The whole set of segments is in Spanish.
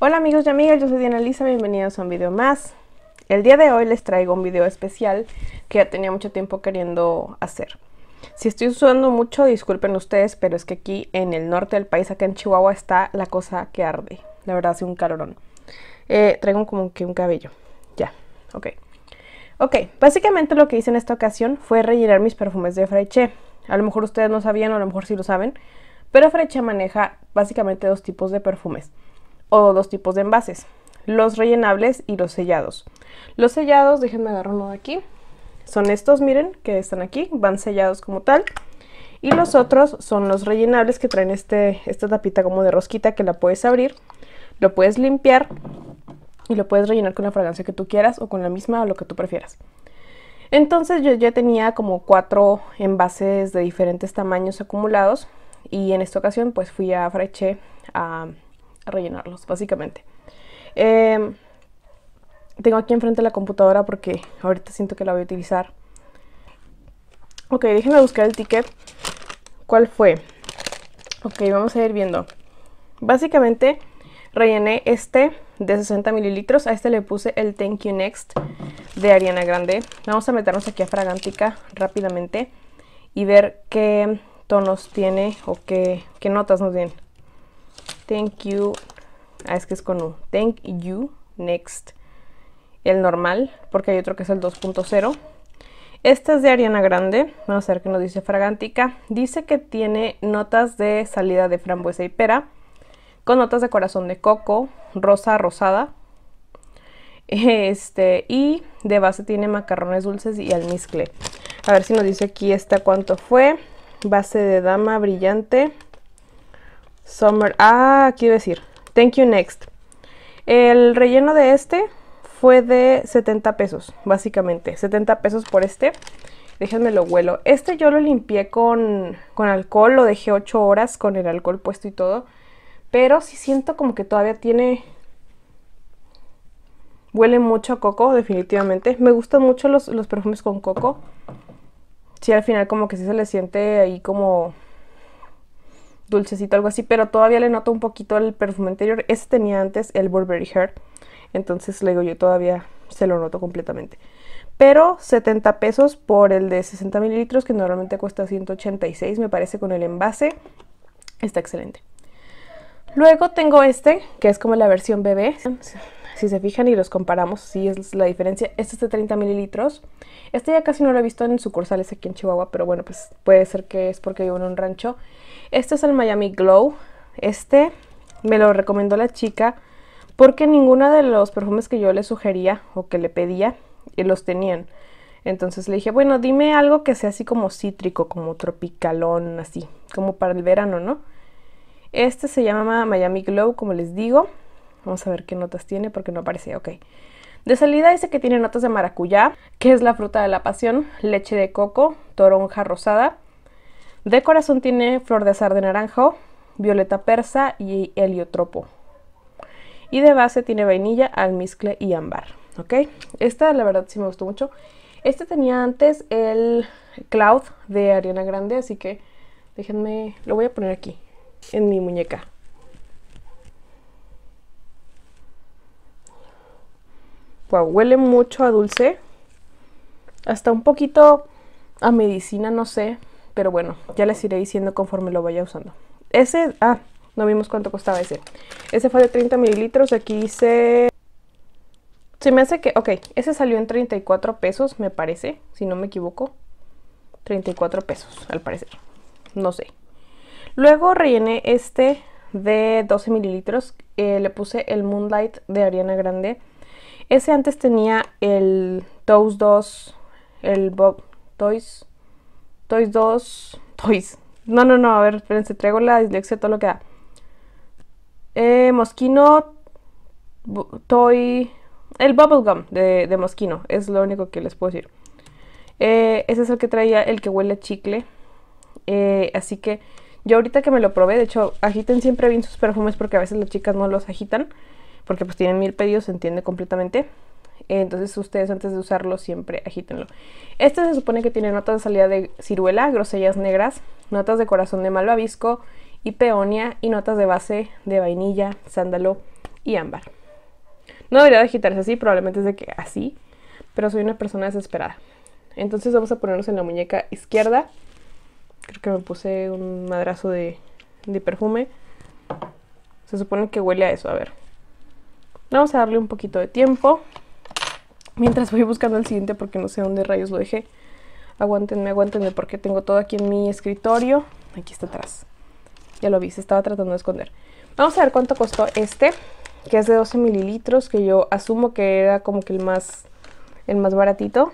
Hola amigos y amigas, yo soy Diana Lisa, bienvenidos a un video más. El día de hoy les traigo un video especial que ya tenía mucho tiempo queriendo hacer. Si estoy usando mucho, disculpen ustedes, pero es que aquí en el norte del país, acá en Chihuahua, está la cosa que arde. La verdad hace un calorón. Eh, traigo como que un cabello. Ya, ok. Ok, básicamente lo que hice en esta ocasión fue rellenar mis perfumes de Fraiche. A lo mejor ustedes no sabían, o a lo mejor sí lo saben, pero Fraiche maneja básicamente dos tipos de perfumes o dos tipos de envases, los rellenables y los sellados. Los sellados, déjenme agarrar uno de aquí, son estos, miren, que están aquí, van sellados como tal. Y los otros son los rellenables que traen este, esta tapita como de rosquita que la puedes abrir, lo puedes limpiar y lo puedes rellenar con la fragancia que tú quieras o con la misma o lo que tú prefieras. Entonces yo ya tenía como cuatro envases de diferentes tamaños acumulados y en esta ocasión pues fui a Freche a rellenarlos, básicamente. Em, tengo aquí enfrente la computadora porque ahorita siento que la voy a utilizar. Ok, déjenme buscar el ticket. ¿Cuál fue? Ok, vamos a ir viendo. Básicamente rellené este de 60 mililitros. A este le puse el Thank You Next de Ariana Grande. Vamos a meternos aquí a Fragántica rápidamente y ver qué tonos tiene o qué, qué notas nos den Thank you. Ah, es que es con un... Thank you. Next. El normal, porque hay otro que es el 2.0. Esta es de Ariana Grande. Vamos a ver qué nos dice Fragántica. Dice que tiene notas de salida de frambuesa y pera, con notas de corazón de coco, rosa rosada. Este, y de base tiene macarrones dulces y almizcle. A ver si nos dice aquí esta cuánto fue. Base de dama brillante. Summer. Ah, quiero decir. Thank you next. El relleno de este fue de 70 pesos, básicamente. 70 pesos por este. Déjenme lo huelo. Este yo lo limpié con, con alcohol, lo dejé 8 horas con el alcohol puesto y todo. Pero sí siento como que todavía tiene... Huele mucho a coco, definitivamente. Me gustan mucho los, los perfumes con coco. Sí, al final como que sí se le siente ahí como dulcecito, algo así, pero todavía le noto un poquito el perfume anterior. ese tenía antes el Burberry Hair, entonces le digo yo todavía se lo noto completamente. Pero 70 pesos por el de 60 mililitros, que normalmente cuesta 186, me parece, con el envase. Está excelente. Luego tengo este, que es como la versión bebé. Si se fijan y los comparamos, sí es la diferencia. Este es de 30 mililitros. Este ya casi no lo he visto en sucursales aquí en Chihuahua, pero bueno, pues puede ser que es porque vivo en un rancho. Este es el Miami Glow. Este me lo recomendó la chica porque ninguno de los perfumes que yo le sugería o que le pedía eh, los tenían. Entonces le dije, bueno, dime algo que sea así como cítrico, como tropicalón, así, como para el verano, ¿no? Este se llama Miami Glow, como les digo. Vamos a ver qué notas tiene porque no aparecía, ok. De salida dice este que tiene notas de maracuyá, que es la fruta de la pasión, leche de coco, toronja rosada. De corazón tiene flor de azar de naranjo, violeta persa y heliotropo. Y de base tiene vainilla, almizcle y ámbar, ok. Esta la verdad sí me gustó mucho. Este tenía antes el Cloud de Ariana Grande, así que déjenme, lo voy a poner aquí en mi muñeca. Wow, huele mucho a dulce. Hasta un poquito a medicina, no sé. Pero bueno, ya les iré diciendo conforme lo vaya usando. Ese, ah, no vimos cuánto costaba ese. Ese fue de 30 mililitros. Aquí dice... Se me hace que... Ok, ese salió en 34 pesos, me parece. Si no me equivoco. 34 pesos, al parecer. No sé. Luego rellené este de 12 mililitros. Eh, le puse el Moonlight de Ariana Grande. Ese antes tenía el Toys 2, el Bob Toys, Toys 2, Toys. No, no, no, a ver, espérense, traigo la dislexia, todo lo que da. Eh, Mosquino, Toy, el Bubblegum de, de Mosquino, es lo único que les puedo decir. Eh, ese es el que traía el que huele chicle. así que yo ahorita que me lo probé, de hecho, agiten siempre bien sus perfumes porque a veces las chicas no los agitan, porque pues tienen mil pedidos, se entiende completamente. Entonces ustedes antes de usarlo siempre agítenlo. Este se supone que tiene notas de salida de ciruela, grosellas negras, notas de corazón de malvavisco y peonia y notas de base de vainilla, sándalo y ámbar. No debería de agitarse así, probablemente es de que así, pero soy una persona desesperada. Entonces vamos a ponernos en la muñeca izquierda Creo que me puse un madrazo de, perfume. Se supone que huele a eso, a ver. Vamos a darle un poquito de tiempo. Mientras voy buscando el siguiente porque no sé dónde rayos lo dejé. Aguántenme, aguántenme porque tengo todo aquí en mi escritorio. Aquí está atrás. Ya lo vi, se estaba tratando de esconder. Vamos a ver cuánto costó este, que es de 12 mililitros, que yo asumo que era como que el más, el más baratito.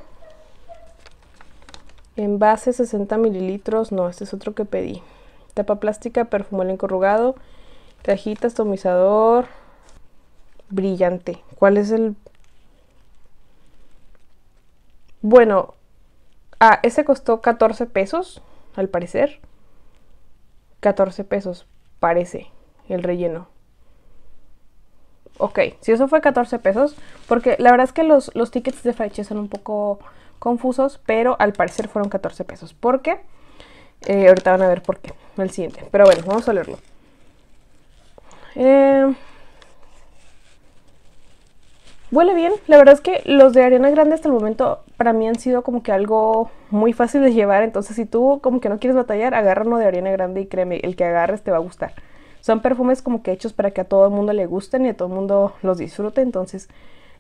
Envase 60 mililitros, no, este es otro que pedí. Tapa plástica, perfumol encorrugado, cajita, estomizador, brillante. ¿Cuál es el...? Bueno, ah, ese costó 14 pesos, al parecer. 14 pesos, parece, el relleno. Ok, si eso fue 14 pesos, porque la verdad es que los, los tickets de Freche son un poco confusos, pero al parecer fueron 14 pesos. ¿Por qué? Eh, ahorita van a ver por qué. El siguiente. Pero bueno, vamos a leerlo. Eh, huele bien. La verdad es que los de arena Grande hasta el momento para mí han sido como que algo muy fácil de llevar. Entonces, si tú como que no quieres batallar, agarra uno de arena Grande y créeme, el que agarres te va a gustar. Son perfumes como que hechos para que a todo el mundo le gusten y a todo el mundo los disfrute. Entonces,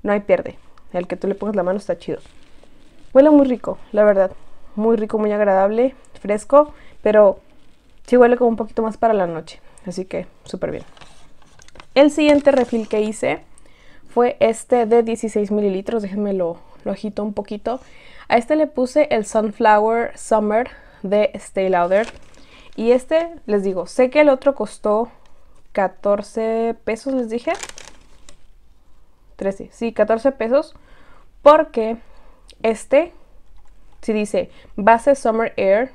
no hay pierde. El que tú le pongas la mano está chido. Huele muy rico, la verdad. Muy rico, muy agradable, fresco, pero sí huele como un poquito más para la noche. Así que súper bien. El siguiente refil que hice fue este de 16 mililitros. Déjenme lo, lo agito un poquito. A este le puse el Sunflower Summer de Stay Louder. Y este, les digo, sé que el otro costó 14 pesos, les dije. 13, sí, 14 pesos. Porque este, si dice base Summer Air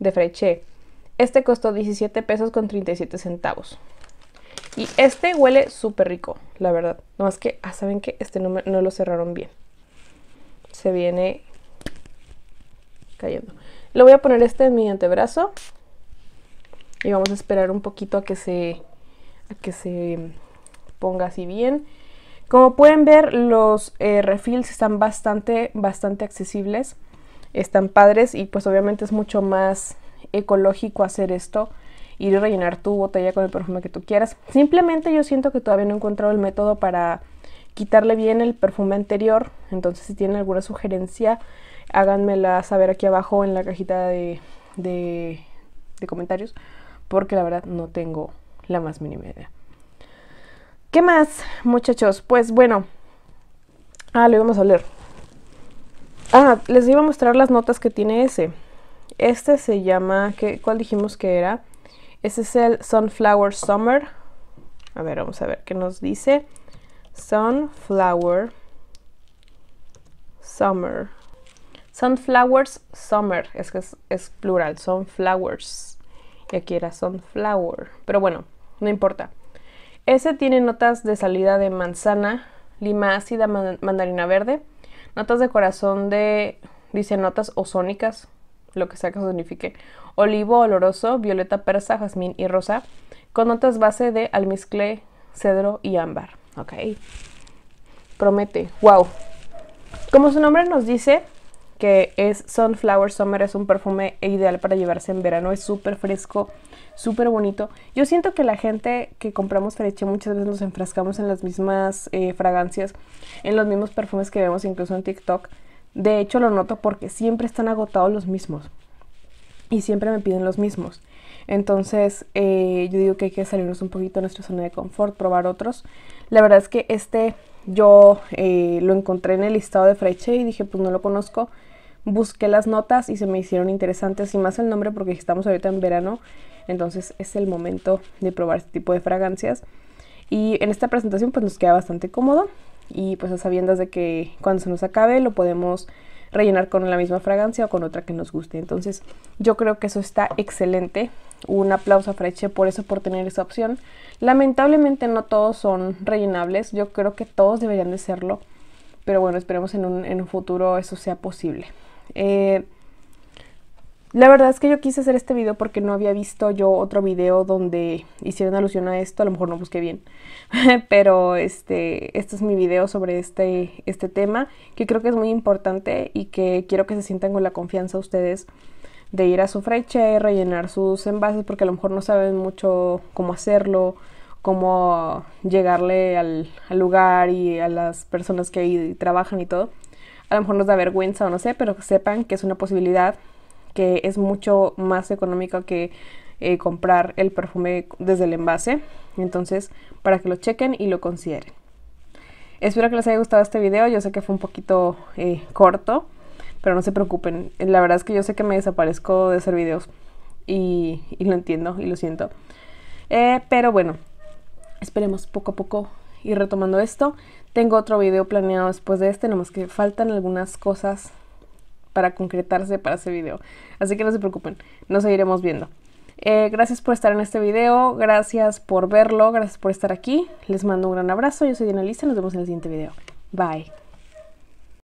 de Freche, este costó 17 pesos con 37 centavos. Y este huele súper rico, la verdad. No más que, ah, ¿saben que Este no, no lo cerraron bien. Se viene cayendo. Lo voy a poner este en mi antebrazo. Y vamos a esperar un poquito a que se, a que se ponga así bien. Como pueden ver, los eh, refills están bastante, bastante accesibles, están padres y pues obviamente es mucho más ecológico hacer esto, y rellenar tu botella con el perfume que tú quieras. Simplemente yo siento que todavía no he encontrado el método para quitarle bien el perfume anterior, entonces si tienen alguna sugerencia, háganmela saber aquí abajo en la cajita de comentarios, porque la verdad no tengo la más mínima idea. ¿Qué más, muchachos? Pues bueno. Ah, lo íbamos a leer. Ah, les iba a mostrar las notas que tiene ese. Este se llama. ¿qué, ¿Cuál dijimos que era? Ese es el Sunflower Summer. A ver, vamos a ver qué nos dice. Sunflower Summer. Sunflowers Summer. Es que es, es plural. Sunflowers. Y aquí era Sunflower. Pero bueno, no importa. Ese tiene notas de salida de manzana, lima ácida, mandarina verde, notas de corazón de, dice notas ozónicas, lo que sea que signifique, olivo oloroso, violeta persa, jazmín y rosa, con notas base de almizcle, cedro y ámbar. Ok. Promete. Wow. Como su nombre nos dice, que es Sunflower Summer, es un perfume ideal para llevarse en verano, es súper fresco, súper bonito. Yo siento que la gente que compramos Freche muchas veces nos enfrascamos en las mismas eh, fragancias, en los mismos perfumes que vemos incluso en TikTok. De hecho, lo noto porque siempre están agotados los mismos y siempre me piden los mismos. Entonces, eh, yo digo que hay que salirnos un poquito de nuestra zona de confort, probar otros. La verdad es que este yo eh, lo encontré en el listado de Freche y dije, pues no lo conozco busqué las notas y se me hicieron interesantes y más el nombre porque estamos ahorita en verano, entonces es el momento de probar este tipo de fragancias. Y en esta presentación pues nos queda bastante cómodo y pues a sabiendas de que cuando se nos acabe lo podemos rellenar con la misma fragancia o con otra que nos guste. Entonces yo creo que eso está excelente. Un aplauso a Freche por eso, por tener esa opción. Lamentablemente no todos son rellenables, yo creo que todos deberían de serlo. Pero bueno, esperemos en un, en un futuro eso sea posible. Eh, la verdad es que yo quise hacer este video porque no había visto yo otro video donde hicieron alusión a esto, a lo mejor no busqué bien, pero este, este es mi video sobre este, este tema que creo que es muy importante y que quiero que se sientan con la confianza ustedes de ir a su y rellenar sus envases porque a lo mejor no saben mucho cómo hacerlo, cómo llegarle al lugar y a las personas que ahí trabajan y todo a lo mejor nos da vergüenza o no sé, pero sepan que es una posibilidad que es mucho más económica que eh, comprar el perfume desde el envase. Entonces, para que lo chequen y lo consideren. Espero que les haya gustado este video. Yo sé que fue un poquito eh, corto, pero no se preocupen. La verdad es que yo sé que me desaparezco de hacer videos y, lo entiendo y lo siento. Eh, pero bueno, esperemos poco a poco y retomando esto, tengo otro video planeado después de este, nomás que faltan algunas cosas para concretarse para ese video. Así que no se preocupen, nos seguiremos viendo. Eh, gracias por estar en este video, gracias por verlo, gracias por estar aquí. Les mando un gran abrazo, yo soy Diana Lisa, nos vemos en el siguiente video. Bye.